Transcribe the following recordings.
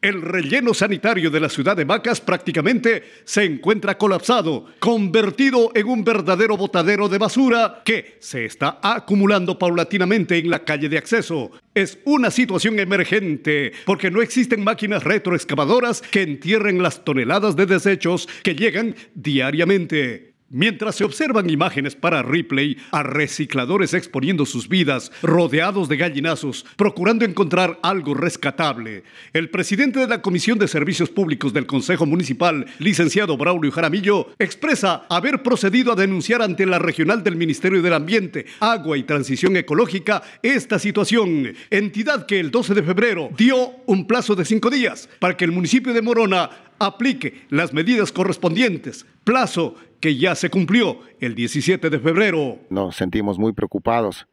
El relleno sanitario de la ciudad de Macas prácticamente se encuentra colapsado, convertido en un verdadero botadero de basura que se está acumulando paulatinamente en la calle de acceso. Es una situación emergente porque no existen máquinas retroexcavadoras que entierren las toneladas de desechos que llegan diariamente. Mientras se observan imágenes para replay a recicladores exponiendo sus vidas, rodeados de gallinazos, procurando encontrar algo rescatable, el presidente de la Comisión de Servicios Públicos del Consejo Municipal, licenciado Braulio Jaramillo, expresa haber procedido a denunciar ante la regional del Ministerio del Ambiente, Agua y Transición Ecológica esta situación, entidad que el 12 de febrero dio un plazo de cinco días para que el municipio de Morona aplique las medidas correspondientes, plazo que ya se cumplió el 17 de febrero. Nos sentimos muy preocupados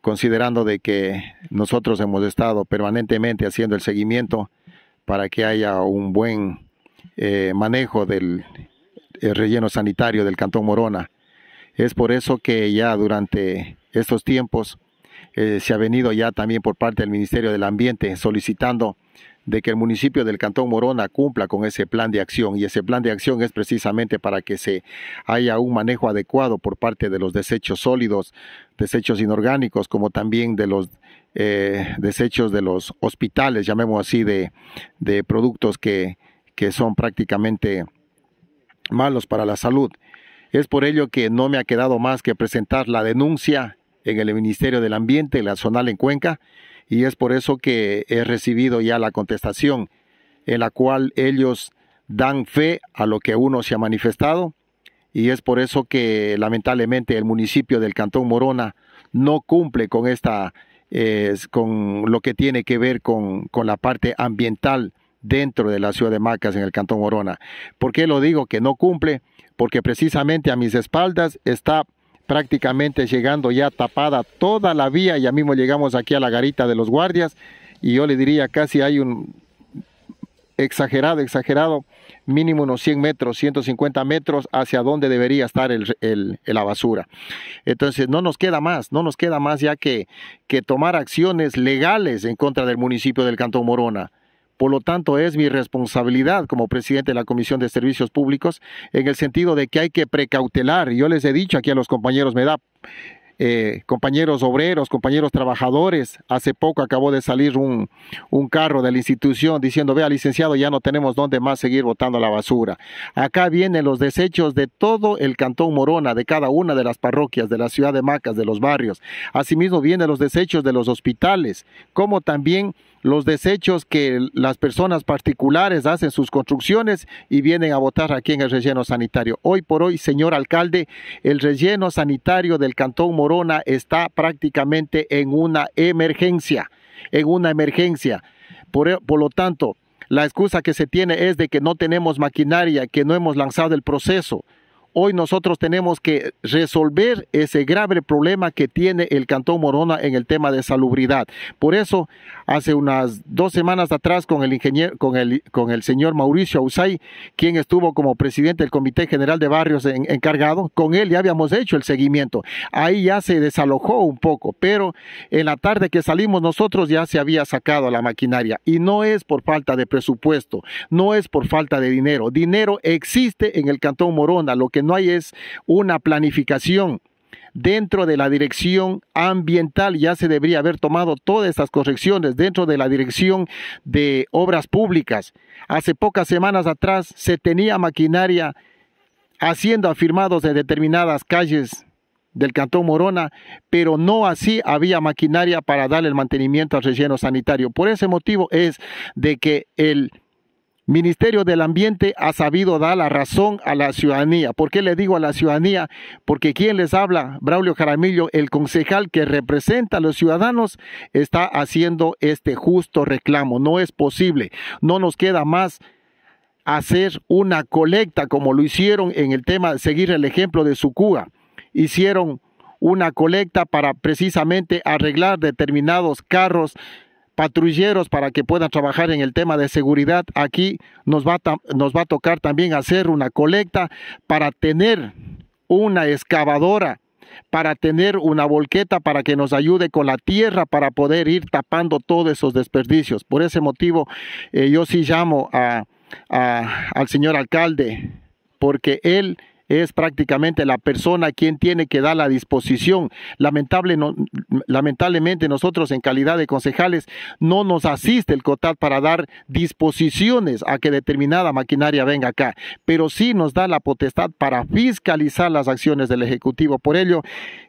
considerando de que nosotros hemos estado permanentemente haciendo el seguimiento para que haya un buen eh, manejo del eh, relleno sanitario del Cantón Morona. Es por eso que ya durante estos tiempos eh, se ha venido ya también por parte del Ministerio del Ambiente solicitando de que el municipio del Cantón Morona cumpla con ese plan de acción y ese plan de acción es precisamente para que se haya un manejo adecuado por parte de los desechos sólidos, desechos inorgánicos, como también de los eh, desechos de los hospitales, llamemos así, de, de productos que, que son prácticamente malos para la salud. Es por ello que no me ha quedado más que presentar la denuncia en el Ministerio del Ambiente, la zonal en Cuenca, y es por eso que he recibido ya la contestación en la cual ellos dan fe a lo que uno se ha manifestado y es por eso que lamentablemente el municipio del Cantón Morona no cumple con esta eh, con lo que tiene que ver con, con, la parte ambiental dentro de la ciudad de Macas en el Cantón Morona. ¿Por qué lo digo que no cumple? Porque precisamente a mis espaldas está prácticamente llegando ya tapada toda la vía, ya mismo llegamos aquí a la garita de los guardias y yo le diría casi hay un exagerado, exagerado, mínimo unos 100 metros, 150 metros hacia donde debería estar el, la basura. Entonces no nos queda más, no nos queda más ya que, que tomar acciones legales en contra del municipio del Cantón Morona. Por lo tanto, es mi responsabilidad como presidente de la Comisión de Servicios Públicos en el sentido de que hay que precautelar. Yo les he dicho aquí a los compañeros, me da... Eh, compañeros obreros, compañeros trabajadores. Hace poco acabó de salir un, un, carro de la institución diciendo, vea licenciado, ya no tenemos dónde más seguir botando la basura. Acá vienen los desechos de todo el Cantón Morona, de cada una de las parroquias, de la ciudad de Macas, de los barrios. Asimismo vienen los desechos de los hospitales, como también los desechos que las personas particulares hacen sus construcciones y vienen a votar aquí en el relleno sanitario. Hoy por hoy, señor alcalde, el relleno sanitario del Cantón Morona está prácticamente en una emergencia, en una emergencia. Por, por lo tanto, la excusa que se tiene es de que no tenemos maquinaria, que no hemos lanzado el proceso. Hoy nosotros tenemos que resolver ese grave problema que tiene el Cantón Morona en el tema de salubridad. Por eso, hace unas dos semanas atrás con el ingeniero, con el, señor Mauricio Ausay, quien estuvo como presidente del Comité General de Barrios encargado, con él ya habíamos hecho el seguimiento. Ahí ya se desalojó un poco, pero en la tarde que salimos nosotros ya se había sacado la maquinaria. Y no es por falta de presupuesto, no es por falta de dinero. Dinero existe en el Cantón Morona, lo que no hay es una planificación dentro de la dirección ambiental. Ya se debería haber tomado todas estas correcciones dentro de la dirección de obras públicas. Hace pocas semanas atrás se tenía maquinaria haciendo afirmados de determinadas calles del Cantón Morona, pero no así había maquinaria para darle el mantenimiento al relleno sanitario. Por ese motivo es de que el Ministerio del Ambiente ha sabido dar la razón a la ciudadanía. ¿Por qué le digo a la ciudadanía? Porque quien les habla, Braulio Jaramillo, el concejal que representa a los ciudadanos, está haciendo este justo reclamo. No es posible. No nos queda más hacer una colecta como lo hicieron en el tema, de seguir el ejemplo de Sucúa. Hicieron una colecta para precisamente arreglar determinados carros patrulleros para que puedan trabajar en el tema de seguridad. Aquí nos va a, nos va a tocar también hacer una colecta para tener una excavadora para tener una volqueta para que nos ayude con la tierra para poder ir tapando todos esos desperdicios. Por ese motivo, eh, yo sí llamo a, al señor alcalde, porque él es prácticamente la persona quien tiene que dar la disposición. Lamentable, lamentablemente nosotros en calidad de concejales no nos asiste el COTAD para dar disposiciones a que determinada maquinaria venga acá, pero sí nos da la potestad para fiscalizar las acciones del Ejecutivo. Por ello,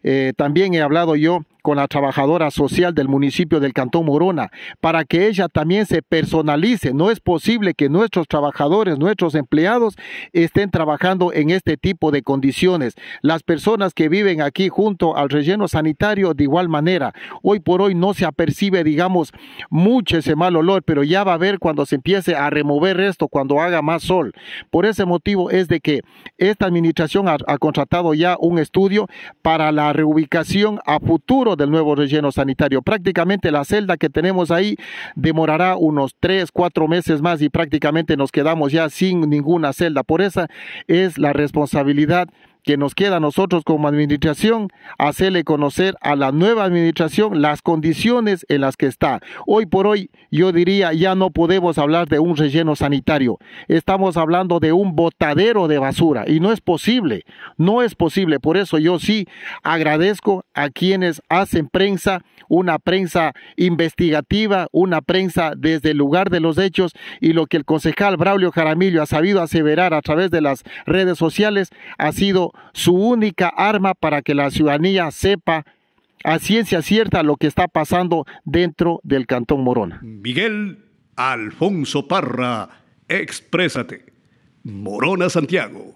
eh, también he hablado yo con la trabajadora social del municipio del Cantón Morona para que ella también se personalice. No es posible que nuestros trabajadores, nuestros empleados estén trabajando en este tipo de condiciones. Las personas que viven aquí junto al relleno sanitario de igual manera. Hoy por hoy no se apercibe, digamos, mucho ese mal olor, pero ya va a haber cuando se empiece a remover esto, cuando haga más sol. Por ese motivo es de que esta administración ha, contratado ya un estudio para la reubicación a futuro del nuevo relleno sanitario. Prácticamente la celda que tenemos ahí demorará unos tres cuatro meses más y prácticamente nos quedamos ya sin ninguna celda. Por esa es la responsabilidad que nos queda a nosotros como administración, hacerle conocer a la nueva administración las condiciones en las que está. Hoy por hoy yo diría ya no podemos hablar de un relleno sanitario, estamos hablando de un botadero de basura y no es posible, no es posible. Por eso yo sí agradezco a quienes hacen prensa, una prensa investigativa, una prensa desde el lugar de los hechos y lo que el concejal Braulio Jaramillo ha sabido aseverar a través de las redes sociales ha sido su única arma para que la ciudadanía sepa a ciencia cierta lo que está pasando dentro del Cantón Morona. Miguel Alfonso Parra, exprésate. Morona Santiago.